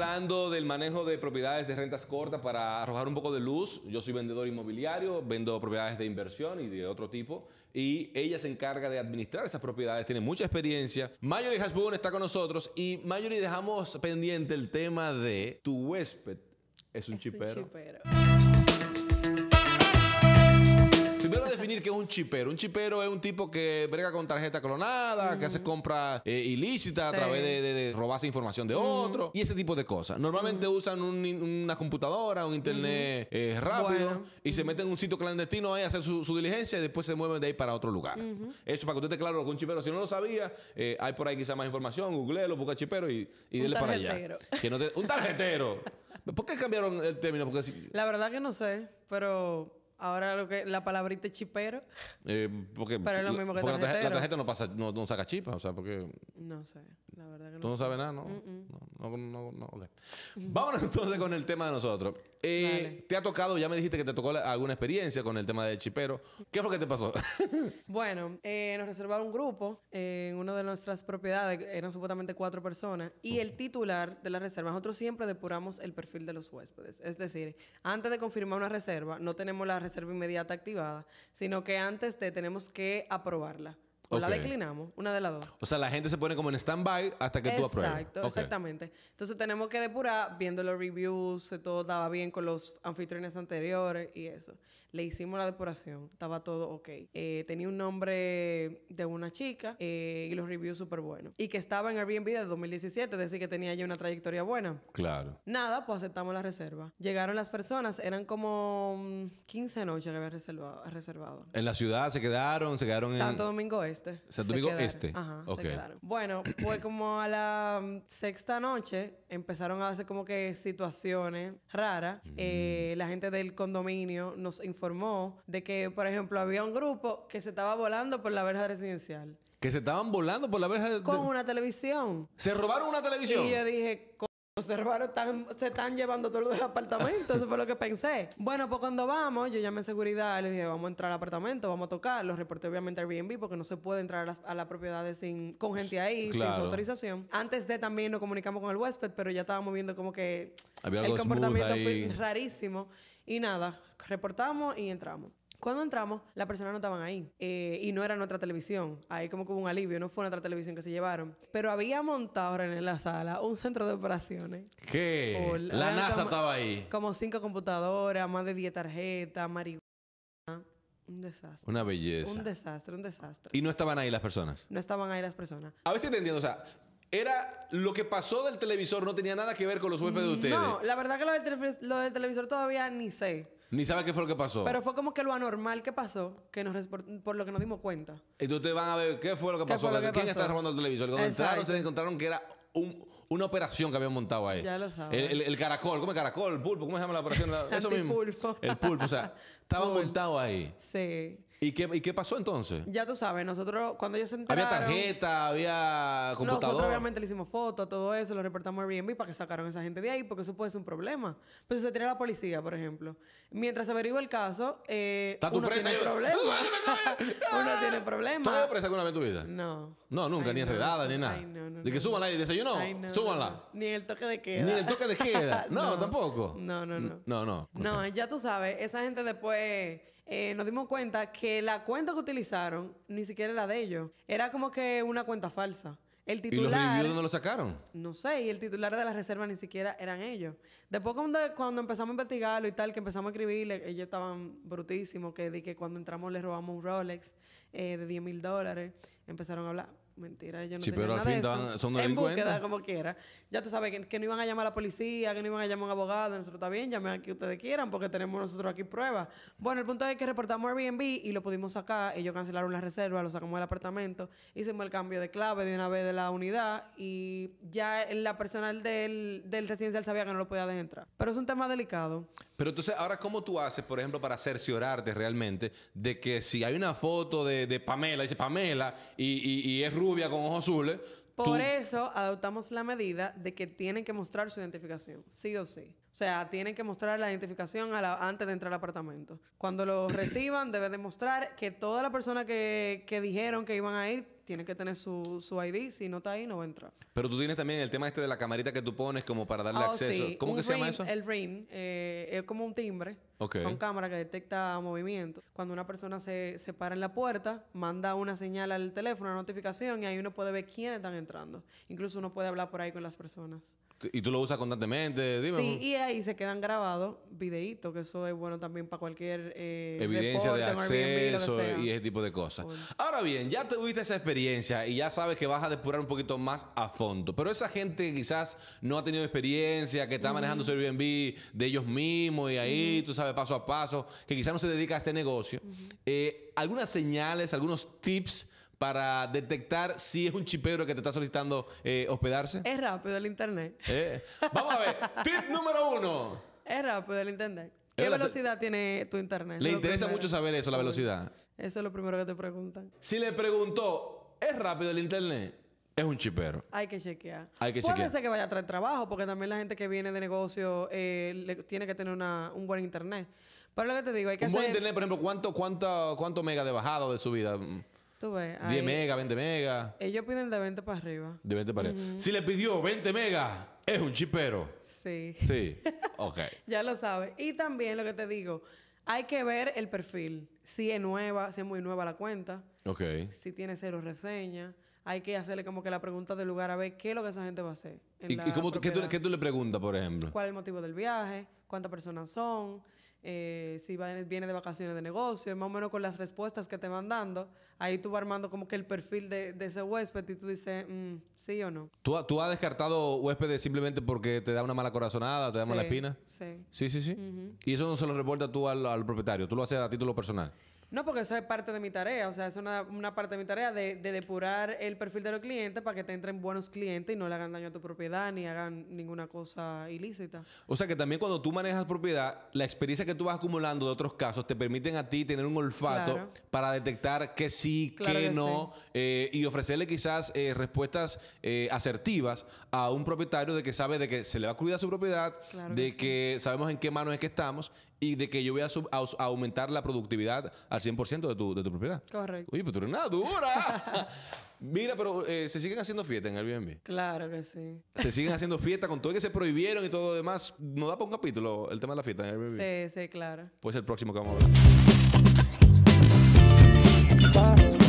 hablando del manejo de propiedades de rentas cortas para arrojar un poco de luz. Yo soy vendedor inmobiliario, vendo propiedades de inversión y de otro tipo. Y ella se encarga de administrar esas propiedades, tiene mucha experiencia. Mayori Hasbun está con nosotros y Mayori dejamos pendiente el tema de tu huésped. Es un chipero. Un chipero. definir qué es un chipero. Un chipero es un tipo que brega con tarjeta clonada, que hace compra eh, ilícita a través de, robarse información de otro y ese tipo de cosas. Normalmente usan una computadora, un internet eh, rápido y se meten en un sitio clandestino ahí a hacer su, diligencia y después se mueven de ahí para otro lugar. Eso para que usted esté claro que un chipero, si no lo sabía, eh, hay por ahí quizá más información, googleelo, busca chipero y, y para allá. Que no un tarjetero. ¿Por qué cambiaron el término? Porque La verdad que no sé, pero Ahora lo que la palabrita chipero. Eh, pero es lo mismo que La, tarjeta, la tarjeta, no pasa, no, saca chipa, o sea, porque. No sé, la verdad que no. Tú no sabes nada, ¿no? No, no, no, Vámonos entonces con el tema de nosotros. Eh, te ha tocado, ya me dijiste que te tocó alguna experiencia con el tema del chipero. ¿Qué fue que te pasó? bueno, eh, nos reservaron un grupo en una de nuestras propiedades, eran supuestamente cuatro personas, y el titular de la reserva, nosotros siempre depuramos el perfil de los huéspedes. Es decir, antes de confirmar una reserva, no tenemos la reserva reserva inmediata activada, sino que antes de tenemos que aprobarla la declinamos, una de las dos. O sea, la gente se pone como en stand-by hasta que tú apruebes. Exacto, exactamente. Entonces tenemos que depurar viendo los reviews, si todo estaba bien con los anfitriones anteriores y eso. Le hicimos la depuración, estaba todo ok. Eh, tenía un nombre de una chica eh, y los reviews súper buenos. Y que estaba en Airbnb de 2017, decir, que tenía ya una trayectoria buena. Claro. Nada, pues aceptamos la reserva. Llegaron las personas, eran como 15 mm, noches que había reservado. reservado. ¿En la ciudad se quedaron? ¿Se quedaron en...? Santo Domingo es. Este. Este. este. Bueno, pues como a la mm, sexta noche empezaron a hacer como que situaciones raras. Mm. Eh, la gente del condominio nos informó de que, por ejemplo, había un grupo que se estaba volando por la verja residencial. Que se estaban volando por la verja de... Con una televisión. ¿Se robaron una televisión? Y yo dije observaron, se están llevando todo lo del apartamento. Eso fue lo que pensé. Bueno, pues cuando vamos, yo llamé a seguridad, les dije, vamos a entrar al apartamento, vamos a tocar. Los reporté obviamente Airbnb porque no se puede entrar a las, propiedades sin, con gente ahí, sin su autorización. Antes de también nos comunicamos con el huésped, pero ya estábamos viendo como que el comportamiento rarísimo. Y nada, reportamos y entramos. Cuando entramos, las personas no estaban ahí eh, y no era nuestra televisión. Ahí como que hubo un alivio, no fue otra televisión que se llevaron. Pero había montado en la sala un centro de operaciones. ¿Qué? La NASA estaba ahí. Como cinco computadoras, más de diez tarjetas, marihuana. Un desastre. Una belleza. Un desastre, un desastre. Y no estaban ahí las personas. No estaban ahí las personas. A ver si te entiendo, o sea, era lo que pasó del televisor, no tenía nada que ver con los huéspedes de mm, ustedes. No, la verdad que lo del, lo del televisor todavía ni sé. Ni sabe qué fue lo que pasó. Pero fue como que lo anormal que pasó, que nos por, lo que nos dimos cuenta. Y tú te van a ver qué fue lo que pasó. ¿Quién está robando el televisor? Cuando entraron se encontraron que era una operación que habían montado ahí. Ya lo sabes. El, el, caracol, ¿cómo es caracol? El pulpo, ¿cómo se llama la operación? Eso mismo. El pulpo. El pulpo, o sea, estaba montado ahí. Sí. ¿Y qué, ¿Y qué pasó entonces? Ya tú sabes, nosotros cuando ellos se Había tarjeta, había computador? Nosotros obviamente le hicimos fotos, todo eso, lo reportamos a Airbnb para que sacaron a esa gente de ahí, porque eso puede ser un problema. Pues si se tira la policía, por ejemplo. Mientras se averigua el caso, eh, ¿Está uno, tiene yo... No problemas. uno tiene problemas. ¿Tú has presa alguna vez en tu vida? No. No, nunca, ni enredada, ni nada. no, de que súbanla y desayuno, no, súbanla. Ni el toque de queda. Ni el toque de queda. no, tampoco. No, no, no. No, no. No, ya tú sabes, esa gente después eh, nos dimos cuenta que la cuenta que utilizaron ni siquiera era de ellos. Era como que una cuenta falsa. El titular, ¿Y los reviews no lo sacaron? No sé, y el titular de la reserva ni siquiera eran ellos. Después cuando, empezamos a investigarlo y tal, que empezamos a escribirle, ellos estaban brutísimos, que que cuando entramos les robamos un Rolex eh, de 10 mil dólares, empezaron a hablar. Mentira, ellos no sí, nada de eso. en búsqueda, como quiera. Ya tú sabes que, no iban a llamar a la policía, que no iban a llamar a un abogado. Nosotros está bien, llamen a quien ustedes quieran porque tenemos nosotros aquí pruebas. Bueno, el punto es que reportamos Airbnb y lo pudimos sacar. Ellos cancelaron la reserva, lo sacamos del apartamento. Hicimos el cambio de clave de una vez de la unidad y ya la personal del, del residencial sabía que no lo podía dejar entrar. Pero es un tema delicado. Pero entonces, ahora, ¿cómo tú haces, por ejemplo, para cerciorarte realmente de que si hay una foto de, de Pamela, dice Pamela y, y, y es Rubén, con ojos azules. Por eso adoptamos la medida de que tienen que mostrar su identificación, sí o sí. O sea, tienen que mostrar la identificación antes de entrar al apartamento. Cuando lo reciban, debe demostrar que toda la persona que, dijeron que iban a ir tiene que tener su, ID. Si no está ahí, no va a entrar. Pero tú tienes también el tema este de la camarita que tú pones como para darle oh, acceso. ¿Cómo que se llama eso? El ring. Eh, es como un timbre con cámara que detecta movimiento. Cuando una persona se, se, para en la puerta, manda una señal al teléfono, una notificación, y ahí uno puede ver quiénes están entrando. Incluso uno puede hablar por ahí con las personas. ¿Y tú lo usas constantemente? Sí, y ahí se quedan grabados videitos, que eso es bueno también para cualquier... Eh, Evidencia de acceso y ese tipo de cosas. Ahora bien, ya tuviste esa experiencia y ya sabes que vas a depurar un poquito más a fondo. Pero esa gente quizás no ha tenido experiencia, que está manejando su Airbnb de ellos mismos y ahí, tú sabes, paso a paso, que quizás no se dedica a este negocio, eh, algunas señales, algunos tips para detectar si es un chipero que te está solicitando eh, hospedarse? Es rápido el internet. Eh, vamos a ver, tip número uno. Es rápido el internet. ¿Qué velocidad tiene tu internet? Le interesa mucho saber eso, la velocidad. Eso es lo primero que te preguntan. Si le preguntó, ¿es rápido el internet? Es un chipero. Hay que chequear. Hay que Puede ser que vaya a traer trabajo, porque también la gente que viene de negocio eh, tiene que tener un buen internet. Pero lo que te digo, hay que un buen internet, por ejemplo, ¿cuánto, cuánto, cuánto mega de bajado de subida? Tú ves. 10 mega, 20 mega. Ellos piden de 20 para arriba. De 20 para arriba. Si le pidió 20 mega, es un chipero. Sí. Sí. ok. ya lo sabes. Y también lo que te digo, hay que ver el perfil. Si es nueva, si es muy nueva la cuenta. Ok. Si tiene cero reseñas hay que hacerle como que la pregunta del lugar a ver qué es lo que esa gente va a hacer. ¿Y, cómo ¿qué, tú, le preguntas, por ejemplo? ¿Cuál es el motivo del viaje? ¿Cuántas personas son? Eh, si viene de vacaciones de negocio, más o menos con las respuestas que te van dando, ahí tú vas armando como que el perfil de, ese huésped y tú dices, mm, sí o no. ¿Tú, ¿Tú, has descartado huéspedes simplemente porque te da una mala corazonada, te da mala espina? Sí. Sí, sí, sí. Y eso no se lo reporta tú al, al propietario, tú lo haces a título personal. No, porque eso es parte de mi tarea, o sea, es una, una parte de mi tarea de, de, depurar el perfil de los clientes para que te entren buenos clientes y no le hagan daño a tu propiedad ni hagan ninguna cosa ilícita. O sea, que también cuando tú manejas propiedad, la experiencia que tú vas acumulando de otros casos te permiten a ti tener un olfato para detectar qué sí, qué que no eh, y ofrecerle quizás eh, respuestas eh, asertivas a un propietario de que sabe de que se le va a cuidar su propiedad, de que, sabemos en qué manos es que estamos y de que yo voy a, aumentar la productividad al 100% de tu, de tu propiedad. Correcto. Oye, pero pues tú eres una dura. Mira, pero eh, se siguen haciendo fiestas en Airbnb. Claro que sí. Se siguen haciendo fiestas con todo que se prohibieron y todo lo demás. ¿No da para un capítulo el tema de la fiesta en Airbnb. Sí, sí, claro. Pues el próximo que vamos a ver.